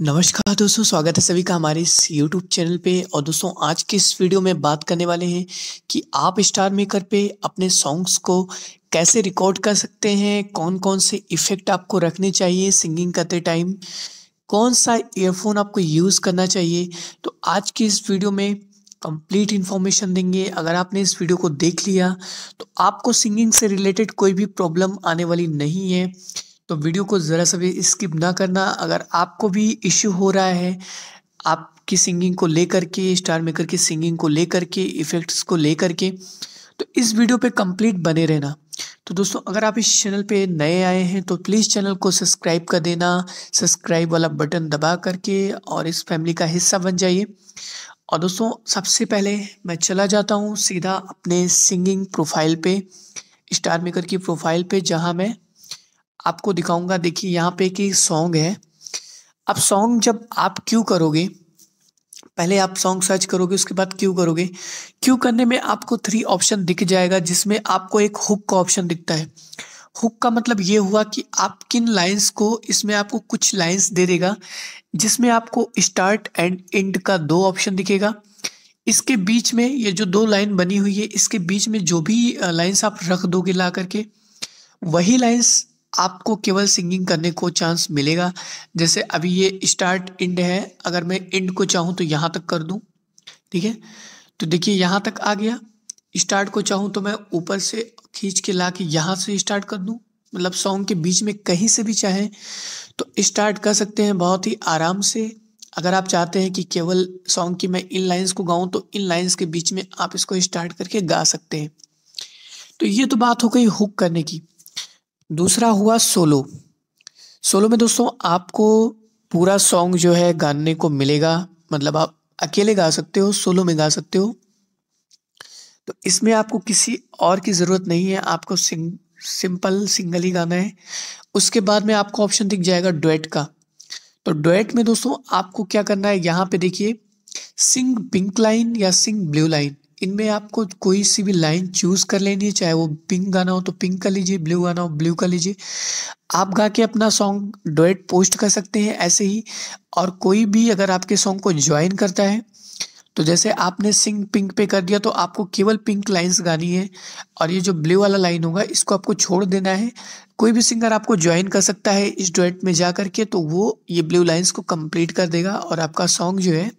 नमस्कार दोस्तों स्वागत है सभी का हमारे इस यूट्यूब चैनल पे और दोस्तों आज के इस वीडियो में बात करने वाले हैं कि आप स्टार मेकर पे अपने सॉन्ग्स को कैसे रिकॉर्ड कर सकते हैं कौन कौन से इफ़ेक्ट आपको रखने चाहिए सिंगिंग करते टाइम कौन सा ईयरफोन आपको यूज़ करना चाहिए तो आज की इस वीडियो में कंप्लीट इन्फॉर्मेशन देंगे अगर आपने इस वीडियो को देख लिया तो आपको सिंगिंग से रिलेटेड कोई भी प्रॉब्लम आने वाली नहीं है तो वीडियो को ज़रा सा भी स्किप ना करना अगर आपको भी इश्यू हो रहा है आपकी सिंगिंग को लेकर के स्टार मेकर की सिंगिंग को लेकर के इफ़ेक्ट्स को लेकर के तो इस वीडियो पे कंप्लीट बने रहना तो दोस्तों अगर आप इस चैनल पे नए आए हैं तो प्लीज़ चैनल को सब्सक्राइब कर देना सब्सक्राइब वाला बटन दबा करके और इस फैमिली का हिस्सा बन जाइए और दोस्तों सबसे पहले मैं चला जाता हूँ सीधा अपने सिंगिंग प्रोफाइल पे स्टार मेकर की प्रोफाइल पे जहाँ मैं आपको दिखाऊंगा देखिए यहाँ पे कि सॉन्ग है अब सॉन्ग जब आप क्यू करोगे पहले आप सॉन्ग सर्च करोगे उसके बाद क्यू करोगे क्यू करने में आपको थ्री ऑप्शन दिख जाएगा जिसमें आपको एक हुक का ऑप्शन दिखता है हुक का मतलब ये हुआ कि आप किन लाइंस को इसमें आपको कुछ लाइंस दे देगा जिसमें आपको स्टार्ट एंड एंड का दो ऑप्शन दिखेगा इसके बीच में ये जो दो लाइन बनी हुई है इसके बीच में जो भी लाइंस आप रख दोगे ला करके वही लाइंस आपको केवल सिंगिंग करने को चांस मिलेगा जैसे अभी ये स्टार्ट इंड है अगर मैं इंड को चाहूँ तो यहाँ तक कर दूँ ठीक है तो देखिए यहाँ तक आ गया स्टार्ट को चाहूँ तो मैं ऊपर से खींच के ला के यहाँ से स्टार्ट कर दूँ मतलब सॉन्ग के बीच में कहीं से भी चाहें तो स्टार्ट कर सकते हैं बहुत ही आराम से अगर आप चाहते हैं कि केवल सॉन्ग की मैं इन लाइंस को गाऊं तो इन लाइंस के बीच में आप इसको स्टार्ट करके गा सकते हैं तो ये तो बात हो गई हुक करने की दूसरा हुआ सोलो सोलो में दोस्तों आपको पूरा सॉन्ग जो है गाने को मिलेगा मतलब आप अकेले गा सकते हो सोलो में गा सकते हो तो इसमें आपको किसी और की ज़रूरत नहीं है आपको सिंग सिंपल सिंगल ही गाना है उसके बाद में आपको ऑप्शन दिख जाएगा डुएट का तो डुएट में दोस्तों आपको क्या करना है यहाँ पे देखिए सिंग पिंक लाइन या सिंग ब्लू लाइन इनमें आपको कोई सी भी लाइन चूज़ कर लेनी है चाहे वो पिंक गाना हो तो पिंक कर लीजिए ब्लू गाना हो ब्लू कर लीजिए आप गा के अपना सॉन्ग डोएट पोस्ट कर सकते हैं ऐसे ही और कोई भी अगर आपके सॉन्ग को ज्वाइन करता है तो जैसे आपने सिंग पिंक पे कर दिया तो आपको केवल पिंक लाइंस गानी है और ये जो ब्लू वाला लाइन होगा इसको आपको छोड़ देना है कोई भी सिंगर आपको ज्वाइन कर सकता है इस डोएट में जा करके तो वो ये ब्लू लाइंस को कंप्लीट कर देगा और आपका सॉन्ग जो है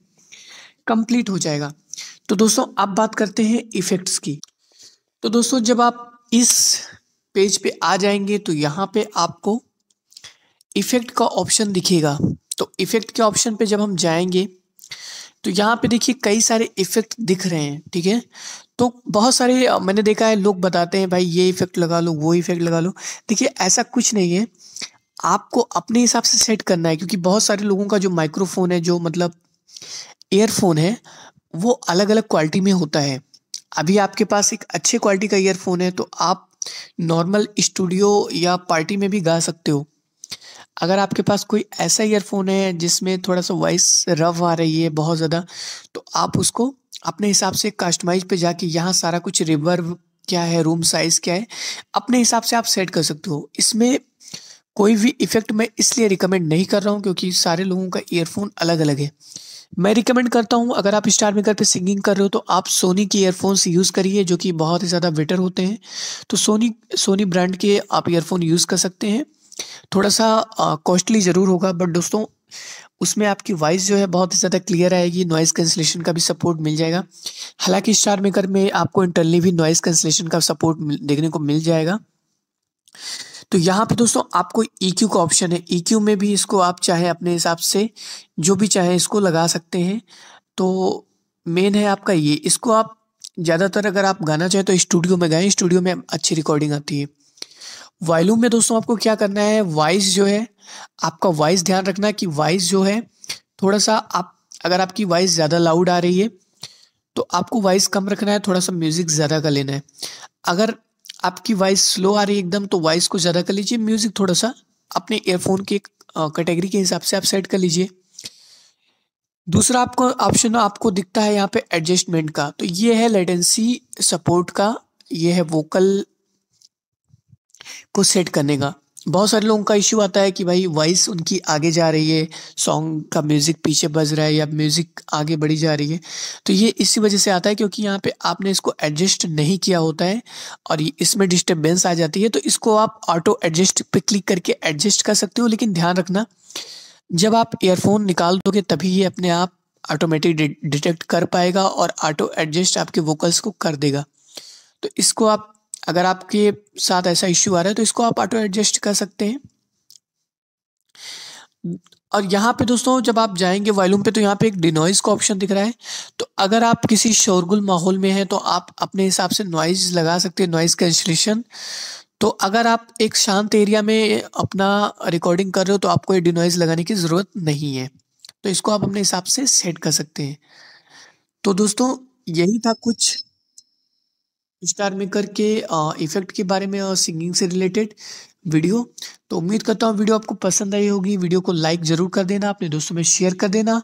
कंप्लीट हो जाएगा तो दोस्तों अब बात करते हैं इफ़ेक्ट्स की तो दोस्तों जब आप इस पेज पे आ जाएंगे तो यहाँ पे आपको इफ़ेक्ट का ऑप्शन दिखेगा तो इफ़ेक्ट के ऑप्शन पे जब हम जाएंगे तो यहाँ पे देखिए कई सारे इफ़ेक्ट दिख रहे हैं ठीक है तो बहुत सारे मैंने देखा है लोग बताते हैं भाई ये इफ़ेक्ट लगा लो वो इफ़ेक्ट लगा लो देखिए ऐसा कुछ नहीं है आपको अपने हिसाब से सेट करना है क्योंकि बहुत सारे लोगों का जो माइक्रोफोन है जो मतलब एयरफोन है वो अलग अलग क्वालिटी में होता है अभी आपके पास एक अच्छे क्वालिटी का ईयरफोन है तो आप नॉर्मल स्टूडियो या पार्टी में भी गा सकते हो अगर आपके पास कोई ऐसा ईयरफोन है जिसमें थोड़ा सा वॉइस रफ आ रही है बहुत ज़्यादा तो आप उसको अपने हिसाब से कस्टमाइज पे जाके यहाँ सारा कुछ रिवर्व क्या है रूम साइज़ क्या है अपने हिसाब से आप सेट कर सकते हो इसमें कोई भी इफ़ेक्ट मैं इसलिए रिकमेंड नहीं कर रहा हूँ क्योंकि सारे लोगों का ईयरफोन अलग अलग है मैं रिकमेंड करता हूँ अगर आप स्टार मेकर पे सिंगिंग कर रहे हो तो आप सोनी के ईयरफोन्स यूज़ करिए जो कि बहुत ही ज़्यादा बेटर होते हैं तो सोनी सोनी ब्रांड के आप ईयरफोन यूज़ कर सकते हैं थोड़ा सा कॉस्टली ज़रूर होगा बट दोस्तों उसमें आपकी वॉइस जो है बहुत ही ज़्यादा क्लियर आएगी नॉइज़ कैंसलेशन का भी सपोर्ट मिल जाएगा हालांकि स्टार मेकर में आपको इंटरनली भी नॉइज़ कैंसलेशन का सपोर्ट देखने को मिल जाएगा तो यहाँ पे दोस्तों आपको ई e क्यू का ऑप्शन है ई e क्यू में भी इसको आप चाहे अपने हिसाब से जो भी चाहे इसको लगा सकते हैं तो मेन है आपका ये इसको आप ज़्यादातर अगर आप गाना चाहें तो स्टूडियो में गाएं स्टूडियो में अच्छी रिकॉर्डिंग आती है वॉल्यूम में दोस्तों आपको क्या करना है वॉइस जो है आपका वॉइस ध्यान रखना कि वॉइस जो है थोड़ा सा आप अगर आपकी वॉइस ज़्यादा लाउड आ रही है तो आपको वॉइस कम रखना है थोड़ा सा म्यूज़िक ज़्यादा का लेना है अगर आपकी वॉइस स्लो आ रही है एकदम तो वॉइस को ज़्यादा कर लीजिए म्यूज़िक थोड़ा सा अपने एयरफोन के कैटेगरी के हिसाब से आप सेट कर लीजिए दूसरा आपको ऑप्शन आपको दिखता है यहाँ पे एडजस्टमेंट का तो ये है लेटेंसी सपोर्ट का ये है वोकल को सेट करने का बहुत सारे लोगों का इश्यू आता है कि भाई वॉइस उनकी आगे जा रही है सॉन्ग का म्यूज़िक पीछे बज रहा है या म्यूज़िक आगे बढ़ी जा रही है तो ये इसी वजह से आता है क्योंकि यहाँ पे आपने इसको एडजस्ट नहीं किया होता है और इसमें डिस्टर्बेंस आ जाती है तो इसको आप ऑटो एडजस्ट पे क्लिक करके एडजस्ट कर सकते हो लेकिन ध्यान रखना जब आप ईयरफोन निकाल दोगे तभी ये अपने आप ऑटोमेटिक डिटेक्ट कर पाएगा और ऑटो एडजस्ट आपके वोकल्स को कर देगा तो इसको आप अगर आपके साथ ऐसा इश्यू आ रहा है तो इसको आप ऑटो एडजस्ट कर सकते हैं और यहाँ पे दोस्तों जब आप जाएंगे वॉल्यूम पे तो यहाँ पे एक डिनॉइज का ऑप्शन दिख रहा है तो अगर आप किसी शोरगुल माहौल में हैं तो आप अपने हिसाब से नॉइज़ लगा सकते हैं नॉइज़ कैंसलेशन तो अगर आप एक शांत एरिया में अपना रिकॉर्डिंग कर रहे हो तो आपको ये डिनॉइज लगाने की ज़रूरत नहीं है तो इसको आप अपने हिसाब से सेट कर सकते हैं तो दोस्तों यही था कुछ स्टार मेकर के इफेक्ट के बारे में और सिंगिंग से रिलेटेड वीडियो तो उम्मीद करता हूँ वीडियो आपको पसंद आई होगी वीडियो को लाइक ज़रूर कर देना अपने दोस्तों में शेयर कर देना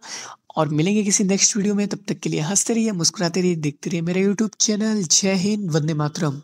और मिलेंगे किसी नेक्स्ट वीडियो में तब तक के लिए हंसते रहिए मुस्कुराते रहिए देखते रहिए मेरा यूट्यूब चैनल जय हिंद वंदे मातरम